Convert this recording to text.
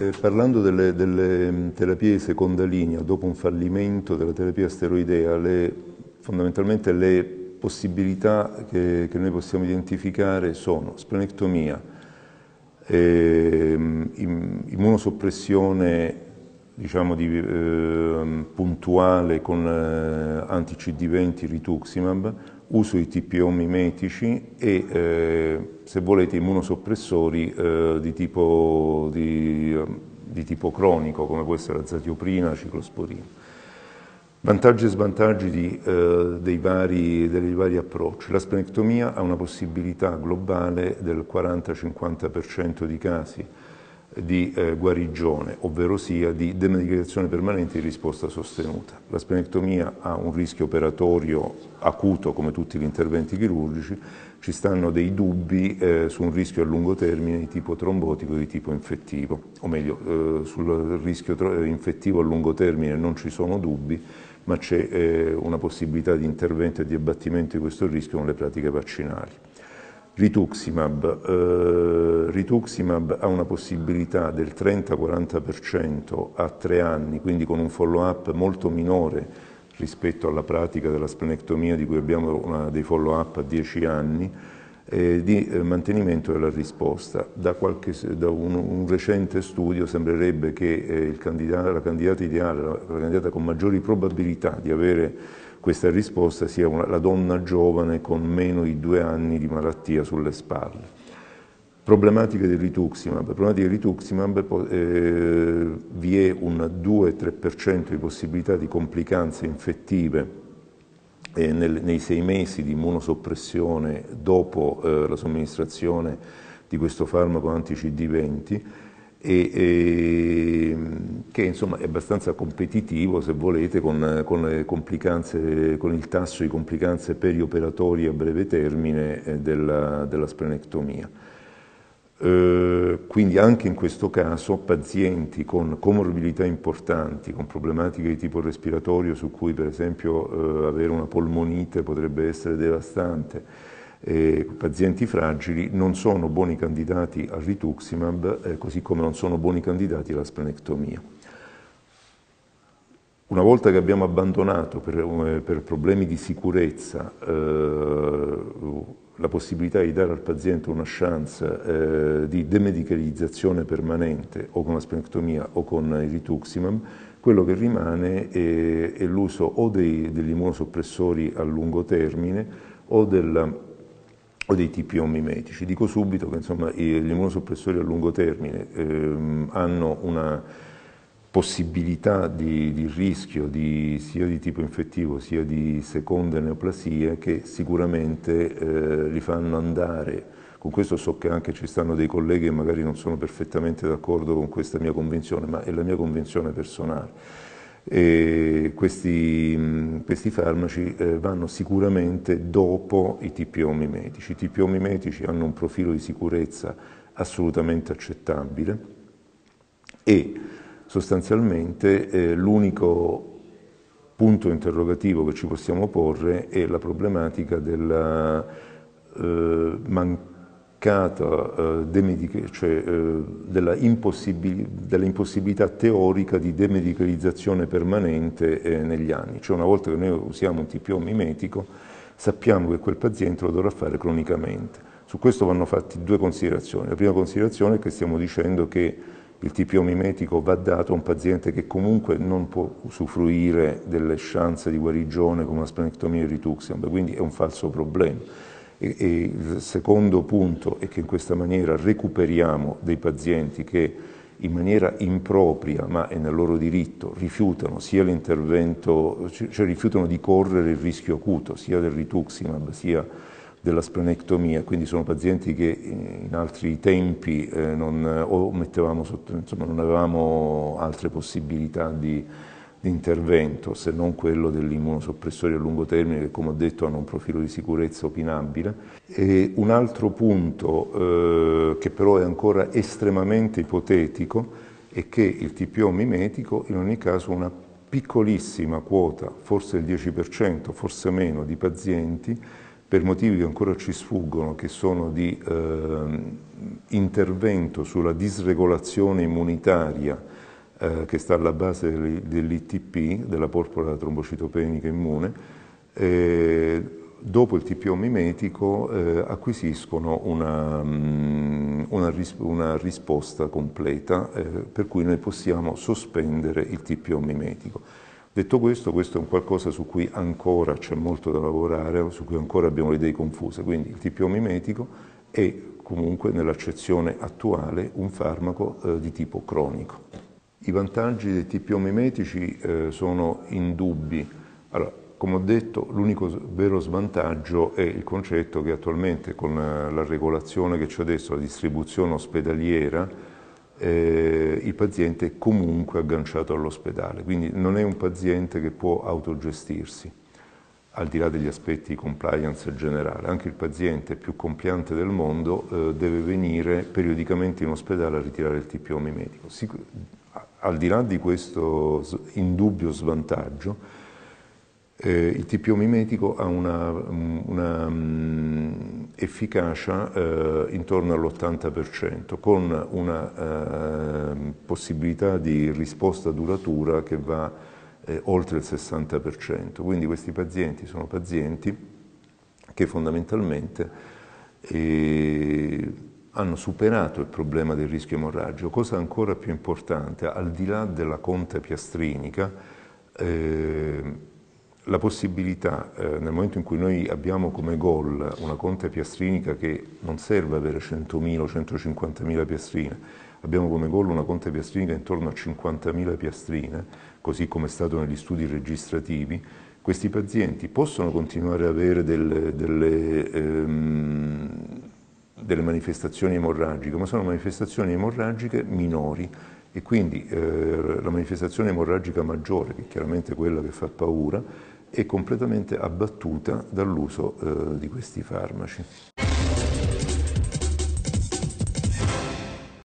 Eh, parlando delle, delle, mm, terapie di seconda linea, dopo un fallimento della terapia steroidea, le, fondamentalmente le possibilità che, che, noi possiamo identificare sono splenectomia, eh, immunosoppressione diciamo di, eh, puntuale con eh, anti-CD20 rituximab, uso i TPO mimetici e eh, se volete immunosoppressori eh, di, tipo, di, eh, di, tipo, cronico come può essere la zatioprina, la ciclosporina. Vantaggi e svantaggi di, eh, dei, vari, dei, vari, approcci. La splenectomia ha una possibilità globale del 40-50% di casi di eh, guarigione, ovvero sia di demedicazione permanente di risposta sostenuta. La spenectomia ha un rischio operatorio acuto come tutti gli interventi chirurgici, ci stanno dei dubbi eh, su un rischio a lungo termine di tipo trombotico e di tipo infettivo, o meglio eh, sul rischio eh, infettivo a lungo termine non ci sono dubbi, ma c'è eh, una possibilità di intervento e di abbattimento di questo rischio con le pratiche vaccinali. Rituximab. Eh, rituximab ha una possibilità del 30-40% a tre anni, quindi con un follow-up molto minore rispetto alla pratica della splenectomia di cui abbiamo una, dei follow-up a 10 anni, eh, di eh, mantenimento della risposta. Da, qualche, da un, un, recente studio sembrerebbe che eh, candidata, la candidata ideale, la, la candidata con maggiori probabilità di avere questa risposta sia una, la donna giovane con meno di due anni di malattia sulle spalle. Problematica del rituximab. Problematica del rituximab eh, vi è un 2-3% di possibilità di complicanze infettive eh, nel, nei sei mesi di immunosoppressione dopo eh, la somministrazione di questo farmaco anti-CD20 e, e, che insomma è abbastanza competitivo se volete con, con, con il tasso di complicanze perioperatori a breve termine eh, della, della splenectomia. Eh, quindi anche in questo caso pazienti con comorbilità importanti, con problematiche di tipo respiratorio su cui per esempio eh, avere una polmonite potrebbe essere devastante, eh, pazienti fragili non sono buoni candidati al rituximab, eh, così come non sono buoni candidati alla splenectomia. Una volta che abbiamo abbandonato per, eh, per problemi di sicurezza eh, la possibilità di dare al paziente una chance eh, di demedicalizzazione permanente o con la splenectomia o con il rituximab, quello che rimane è, è l'uso o dei, degli immunosoppressori a lungo termine o della o dei TPO mimetici. Dico subito che insomma, gli immunosoppressori a lungo termine ehm, hanno una possibilità di, di rischio di, sia di tipo infettivo sia di seconde neoplasie che sicuramente eh, li fanno andare. Con questo so che anche ci stanno dei colleghi che magari non sono perfettamente d'accordo con questa mia convinzione, ma è la mia convinzione personale e questi, questi farmaci eh, vanno sicuramente dopo i TPO mimetici. I TPO mimetici hanno un profilo di sicurezza assolutamente accettabile e sostanzialmente eh, l'unico punto interrogativo che ci possiamo porre è la problematica della eh, mancanza eh, cioè eh, della, impossibilità teorica di demedicalizzazione permanente eh, negli anni. Cioè una volta che noi usiamo un TPO mimetico sappiamo che quel paziente lo dovrà fare cronicamente. Su questo vanno fatte due considerazioni. La prima considerazione è che stiamo dicendo che il TPO mimetico va dato a un paziente che comunque non può usufruire delle chance di guarigione come una splenectomia e rituxian, quindi è un falso problema e, e il secondo punto è che in questa maniera recuperiamo dei pazienti che in maniera impropria, ma è nel loro diritto, rifiutano sia l'intervento, cioè rifiutano di correre il rischio acuto, sia del rituximab, sia della splenectomia, quindi sono pazienti che eh, in altri tempi eh, non, o mettevamo sotto, insomma, non avevamo altre possibilità di, di intervento se non quello degli immunosoppressori a lungo termine che come ho detto hanno un profilo di sicurezza opinabile. E un altro punto eh, che però è ancora estremamente ipotetico è che il TPO mimetico in ogni caso una piccolissima quota, forse il 10%, forse meno, di pazienti per motivi che ancora ci sfuggono, che sono di eh, intervento sulla disregolazione immunitaria eh, che sta alla base dell'ITP, della porpora trombocitopenica immune, eh, dopo il TPO mimetico eh, acquisiscono una, mm, una, ris una, risposta completa eh, per cui noi possiamo sospendere il TPO mimetico. Detto questo, questo è un qualcosa su cui ancora c'è molto da lavorare, su cui ancora abbiamo le idee confuse, quindi il TPO mimetico è comunque nell'accezione attuale un farmaco eh, di tipo cronico. I vantaggi dei TPO mimetici eh, sono indubbi. Allora, come ho detto, l'unico vero svantaggio è il concetto che attualmente con eh, la regolazione che c'è adesso, la distribuzione ospedaliera, eh, il paziente è comunque agganciato all'ospedale, quindi non è un paziente che può autogestirsi, al di là degli aspetti di compliance generale. Anche il paziente più compiante del mondo eh, deve venire periodicamente in ospedale a ritirare il TPO mimetico al di là di questo indubbio svantaggio, eh, il TPO mimetico ha una, mm, una um, efficacia eh, intorno all'80%, con una eh, possibilità di risposta duratura che va eh, oltre il 60%. Quindi questi pazienti sono pazienti che fondamentalmente eh, hanno superato il problema del rischio emorragio. cosa ancora più importante, al di là della conta piastrinica, eh, la possibilità, eh, nel momento in cui noi abbiamo come goal una conta piastrinica che non serve avere 100.000 o 150.000 piastrine, abbiamo come goal una conta piastrinica intorno a 50.000 piastrine, così come è stato negli studi registrativi, questi pazienti possono continuare ad avere delle, delle ehm, delle manifestazioni emorragiche, ma sono manifestazioni emorragiche minori e quindi eh, la manifestazione emorragica maggiore, che è chiaramente quella che fa paura, è completamente abbattuta dall'uso eh, di questi farmaci.